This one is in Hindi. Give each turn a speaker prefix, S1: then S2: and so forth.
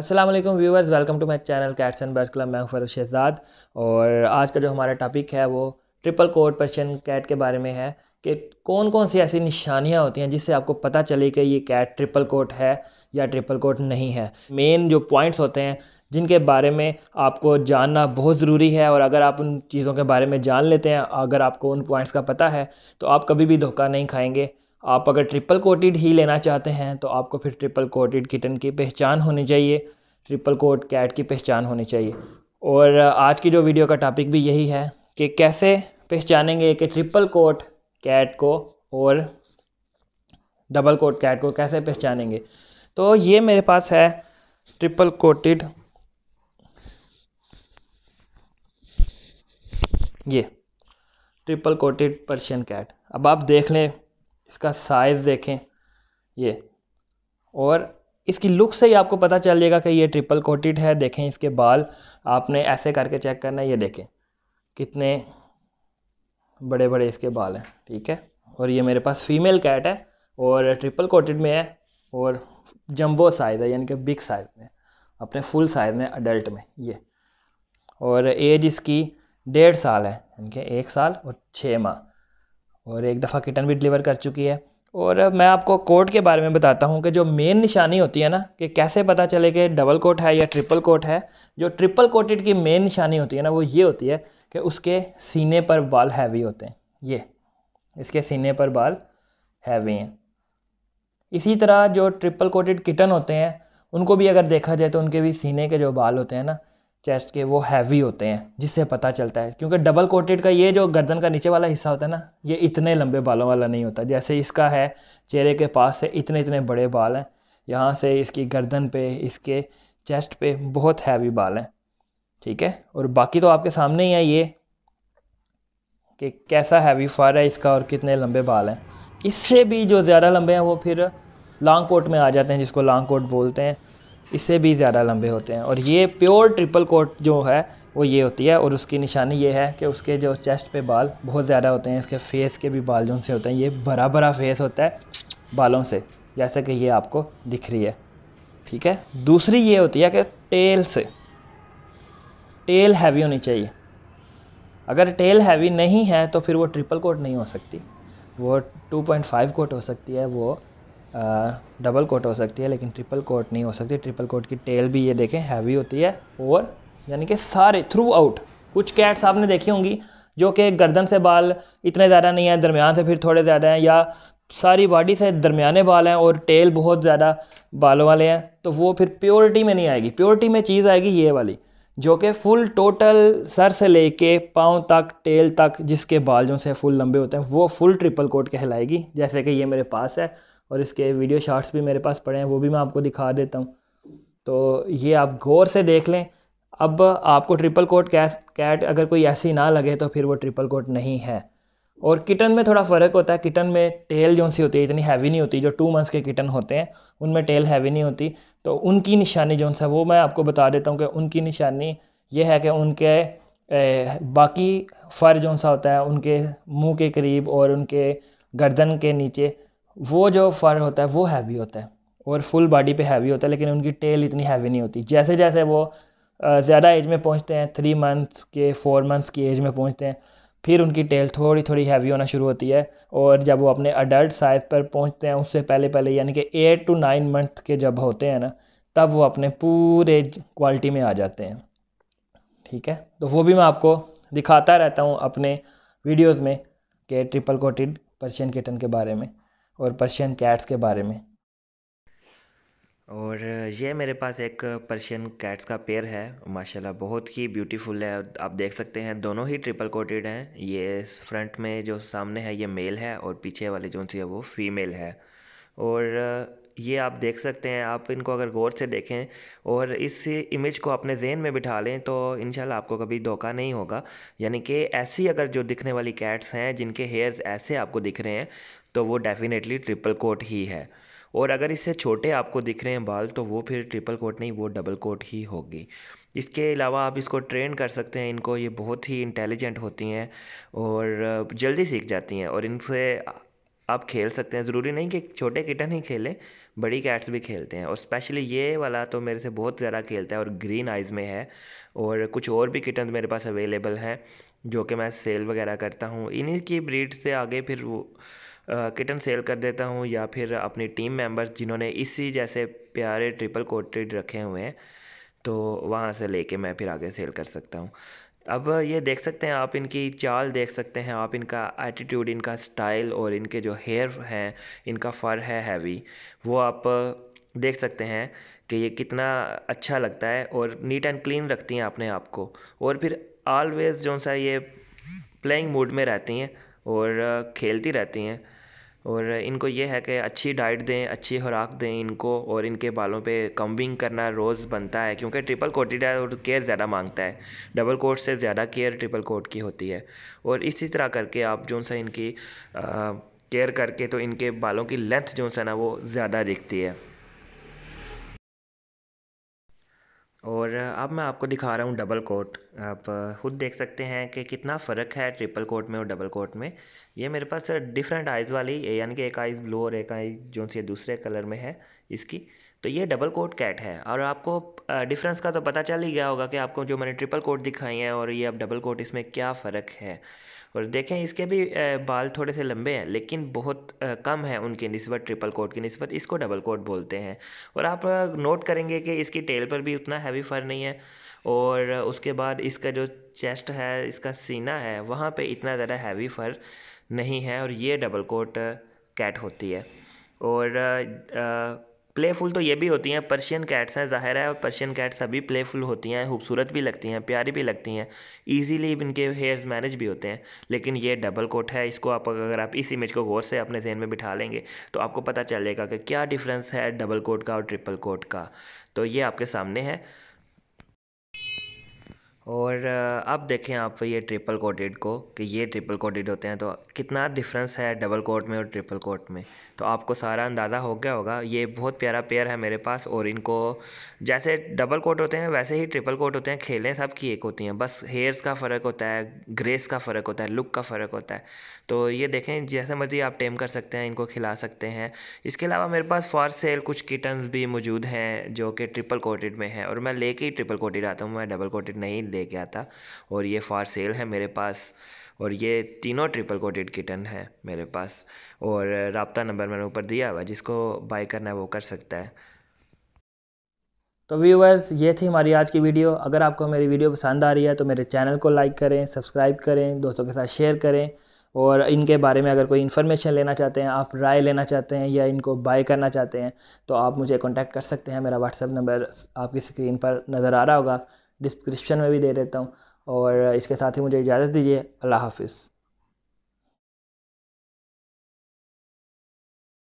S1: Aslam viewers welcome to my channel cats and birds club मैं फरोज शहजाद और आज का जो हमारा टॉपिक है वो ट्रिपल कोड पर्शियन कैट के बारे में है कि कौन कौन सी ऐसी निशानियाँ होती हैं जिससे आपको पता चले कि ये कैट ट्रिपल कोट है या ट्रिपल कोट नहीं है मेन जो पॉइंट्स होते हैं जिनके बारे में आपको जानना बहुत ज़रूरी है और अगर आप उन चीज़ों के बारे में जान लेते हैं अगर आपको उन पॉइंट्स का पता है तो आप कभी भी धोखा नहीं खाएंगे आप अगर ट्रिपल कोटेड ही लेना चाहते हैं तो आपको फिर ट्रिपल कोटेड किटन की पहचान होनी चाहिए ट्रिपल कोट कैट की पहचान होनी चाहिए और आज की जो वीडियो का टॉपिक भी यही है कि कैसे पहचानेंगे कि ट्रिपल कोट कैट को और डबल कोट कैट को कैसे पहचानेंगे तो ये मेरे पास है ट्रिपल कोटेड ये ट्रिपल कोटेड पर्शियन कैट अब आप देख लें इसका साइज़ देखें ये और इसकी लुक से ही आपको पता चल जाएगा कि ये ट्रिपल कोटेड है देखें इसके बाल आपने ऐसे करके चेक करना है ये देखें कितने बड़े बड़े इसके बाल हैं ठीक है और ये मेरे पास फीमेल कैट है और ट्रिपल कोटेड में है और जंबो साइज़ है यानी कि बिग साइज़ में अपने फुल साइज़ में अडल्ट में ये और एज इसकी डेढ़ साल है यानी कि एक साल और छः माह और एक दफ़ा किटन भी डिलीवर कर चुकी है और मैं आपको कोट के बारे में बताता हूँ कि जो मेन निशानी होती है ना कि कैसे पता चले कि डबल कोट है या ट्रिपल कोट है जो ट्रिपल कोटेड की मेन निशानी होती है ना वो ये होती है कि उसके सीने पर बाल हैवी होते हैं ये इसके सीने पर बाल हैवी हैं इसी तरह जो ट्रिपल कोटेड किटन होते हैं उनको भी अगर देखा जाए तो उनके भी सीने के जो बाल होते हैं ना चेस्ट के वो हैवी होते हैं जिससे पता चलता है क्योंकि डबल कोटेड का ये जो गर्दन का नीचे वाला हिस्सा होता है ना ये इतने लंबे बालों वाला नहीं होता जैसे इसका है चेहरे के पास से इतने इतने बड़े बाल हैं यहाँ से इसकी गर्दन पे इसके चेस्ट पे बहुत हैवी बाल हैं ठीक है और बाकी तो आपके सामने ही है ये कि कैसा हैवी फर है इसका और कितने लंबे बाल हैं इससे भी जो ज़्यादा लंबे हैं वो फिर लॉन्ग कोट में आ जाते हैं जिसको लॉन्ग कोट बोलते हैं इससे भी ज़्यादा लंबे होते हैं और ये प्योर ट्रिपल कोट जो है वो ये होती है और उसकी निशानी ये है कि उसके जो चेस्ट पे बाल बहुत ज़्यादा होते हैं इसके फेस के भी बाल जो से होते हैं ये भरा भरा फेस होता है बालों से जैसे कि ये आपको दिख रही है ठीक है दूसरी ये होती है कि टेल से टेल हैवी होनी चाहिए अगर टेल हैवी नहीं है तो फिर वो ट्रिपल कोट नहीं हो सकती वो 2.5 कोट हो सकती है वो डबल कोट हो सकती है लेकिन ट्रिपल कोट नहीं हो सकती ट्रिपल कोट की टेल भी ये देखें हैवी होती है और यानी कि सारे थ्रू आउट कुछ कैट्स आपने देखी होंगी जो कि गर्दन से बाल इतने ज़्यादा नहीं हैं दरमियान से फिर थोड़े ज़्यादा हैं या सारी बॉडी से दरमियाने बाल हैं और टेल बहुत ज़्यादा बालों वाले हैं तो वो फिर प्योरिटी में नहीं आएगी प्योरिटी में चीज़ आएगी ये वाली जो कि फुल टोटल सर से ले कर पाँव तक टेल तक जिसके बाल जो से फुल लंबे होते हैं वो फुल ट्रिपल कोट कहलाएगी जैसे कि ये मेरे पास है और इसके वीडियो शार्ट्स भी मेरे पास पड़े हैं वो भी मैं आपको दिखा देता हूँ तो ये आप गौर से देख लें अब आपको ट्रिपल कोट कैस कैट अगर कोई ऐसी ना लगे तो फिर वो ट्रिपल कोट नहीं है और किटन में थोड़ा फ़र्क होता है किटन में टेल जो सी होती है इतनी हैवी नहीं होती जो टू मंथ्स के किटन होते हैं उनमें टेल हैवी नहीं होती तो उनकी निशानी जो सा वो मैं आपको बता देता हूँ कि उनकी निशानी ये है कि उनके ए, बाकी फ़र जो सा होता है उनके मुंह के करीब और उनके गर्दन के नीचे वो जो फर होता है वो हैवी होता है और फुल बॉडी पे हैवी होता है लेकिन उनकी टेल इतनी हैवी नहीं होती जैसे जैसे वो ज़्यादा एज में पहुँचते हैं थ्री मंथ्स के फोर मंथ्स की एज में पहुँचते हैं फिर उनकी टेल थोड़ी थोड़ी हैवी होना शुरू होती है और जब वो अपने अडल्ट साइज पर पहुँचते हैं उससे पहले पहले यानी कि एट टू नाइन मंथ के जब होते हैं ना तब वो अपने पूरे क्वालिटी में आ जाते हैं ठीक है तो वो भी मैं आपको दिखाता रहता हूँ अपने वीडियोस में कि ट्रिपल कोटेड पर्शियन किटन के बारे में और पर्शियन कैट्स के बारे में और ये मेरे पास एक पर्शियन कैट्स का पेयर है माशाल्लाह बहुत ही ब्यूटीफुल है आप देख सकते हैं दोनों ही ट्रिपल कोटेड हैं ये फ्रंट में जो सामने है ये मेल है और पीछे वाले जो सी है वो फीमेल है और ये आप देख सकते हैं आप इनको अगर गौर से देखें और इस इमेज को अपने जहन में बिठा लें तो इन आपको कभी धोखा नहीं होगा यानी कि ऐसी अगर जो दिखने वाली कैट्स हैं जिनके हेयर्स ऐसे आपको दिख रहे हैं तो वो डेफ़िनेटली ट्रिपल कोट ही है और अगर इससे छोटे आपको दिख रहे हैं बाल तो वो फिर ट्रिपल कोट नहीं वो डबल कोट ही होगी इसके अलावा आप इसको ट्रेन कर सकते हैं इनको ये बहुत ही इंटेलिजेंट होती हैं और जल्दी सीख जाती हैं और इनसे आप खेल सकते हैं ज़रूरी नहीं कि छोटे किटन ही खेलें बड़ी कैट्स भी खेलते हैं और स्पेशली ये वाला तो मेरे से बहुत ज़्यादा खेलता है और ग्रीन आइज़ में है और कुछ और भी किटन मेरे पास अवेलेबल हैं जो कि मैं सेल वगैरह करता हूँ इन्हीं की ब्रीड से आगे फिर वो किटन सेल कर देता हूँ या फिर अपनी टीम मेंबर्स जिन्होंने इसी जैसे प्यारे ट्रिपल कोटेड रखे हुए हैं तो वहाँ से लेके मैं फिर आगे सेल कर सकता हूँ अब ये देख सकते हैं आप इनकी चाल देख सकते हैं आप इनका एटीट्यूड इनका स्टाइल और इनके जो हेयर हैं इनका फ़र है हैवी वो आप देख सकते हैं कि ये कितना अच्छा लगता है और नीट एंड क्लीन रखती हैं अपने आप को और फिर ऑलवेज़ जो सा ये प्लेइंग मूड में रहती हैं और खेलती रहती हैं और इनको ये है कि अच्छी डाइट दें अच्छी खुराक दें इनको और इनके बालों पे कम्बिंग करना रोज़ बनता है क्योंकि ट्रिपल कोटेड है और केयर ज़्यादा मांगता है डबल कोट से ज़्यादा केयर ट्रिपल कोट की होती है और इसी तरह करके आप जो सा इनकी केयर करके तो इनके बालों की लेंथ जो सा ना वो ज़्यादा दिखती है और अब मैं आपको दिखा रहा हूँ डबल कोट आप खुद देख सकते हैं कि कितना फ़र्क है ट्रिपल कोट में और डबल कोट में ये मेरे पास डिफरेंट आइज़ वाली यानी कि एक आइज़ ब्लू और एक आइज़ जो सी दूसरे कलर में है इसकी तो ये डबल कोट कैट है और आपको डिफरेंस का तो पता चल ही गया होगा कि आपको जो मैंने ट्रिपल कोट दिखाई है और ये अब डबल कोट इसमें क्या फ़र्क है और देखें इसके भी बाल थोड़े से लंबे हैं लेकिन बहुत कम है उनकी नस्बत ट्रिपल कोट की नस्बत इसको डबल कोट बोलते हैं और आप नोट करेंगे कि इसकी टेल पर भी उतना हैवी फर नहीं है और उसके बाद इसका जो चेस्ट है इसका सीना है वहाँ पर इतना ज़्यादा हैवी फर नहीं है और ये डबल कोट कैट होती है और आ, आ, प्लेफुल तो ये भी होती हैं पर्शियन कैट्स हैं ज़ाहिर है और पर्शियन कैट्स अभी प्लेफुल होती हैं खूबसूरत भी लगती हैं प्यारी भी लगती हैं ईजीली इनके हेयर्स मैनेज भी होते हैं लेकिन ये डबल कोट है इसको आप अगर आप इस इमेज को गौर से अपने जहन में बिठा लेंगे तो आपको पता चलेगा कि क्या डिफरेंस है डबल कोट का और ट्रिपल कोट का तो ये आपके सामने है और अब देखें आप ये ट्रिपल कोटेड को कि ये ट्रिपल कोटेड होते हैं तो कितना डिफरेंस है डबल कोट में और ट्रिपल कोट में तो आपको सारा अंदाज़ा हो गया होगा ये बहुत प्यारा पेयर है मेरे पास और इनको जैसे डबल कोट होते हैं वैसे ही ट्रिपल कोट होते हैं खेलें सब की एक होती हैं बस हेयर्स का फ़र्क होता है ग्रेस का फ़र्क होता है लुक का फ़र्क होता है तो ये देखें जैसे मर्जी आप टेम कर सकते हैं इनको खिला सकते हैं इसके अलावा मेरे पास फॉर सेल कुछ किटन्स भी मौजूद हैं जो कि ट्रिपल कोटेड में हैं और मैं ले ही ट्रिपल कोटेड आता हूँ मैं डबल कोटेड नहीं लेके आता और ये फॉर सेल है मेरे पास और ये तीनों ट्रिपल कोटेड किटन है मेरे पास और रबता नंबर मैंने ऊपर दिया हुआ जिसको बाय करना है वो कर सकता है तो व्यूवर्स ये थी हमारी आज की वीडियो अगर आपको मेरी वीडियो पसंद आ रही है तो मेरे चैनल को लाइक करें सब्सक्राइब करें दोस्तों के साथ शेयर करें और इनके बारे में अगर कोई इन्फॉर्मेशन लेना चाहते हैं आप राय लेना चाहते हैं या इनको बाय करना चाहते हैं तो आप मुझे कॉन्टैक्ट कर सकते हैं मेरा व्हाट्सअप नंबर आपकी स्क्रीन पर नज़र आ रहा होगा डिस्क्रिप्शन में भी दे देता हूँ और इसके साथ ही मुझे इजाज़त दीजिए अल्लाह हाफिज़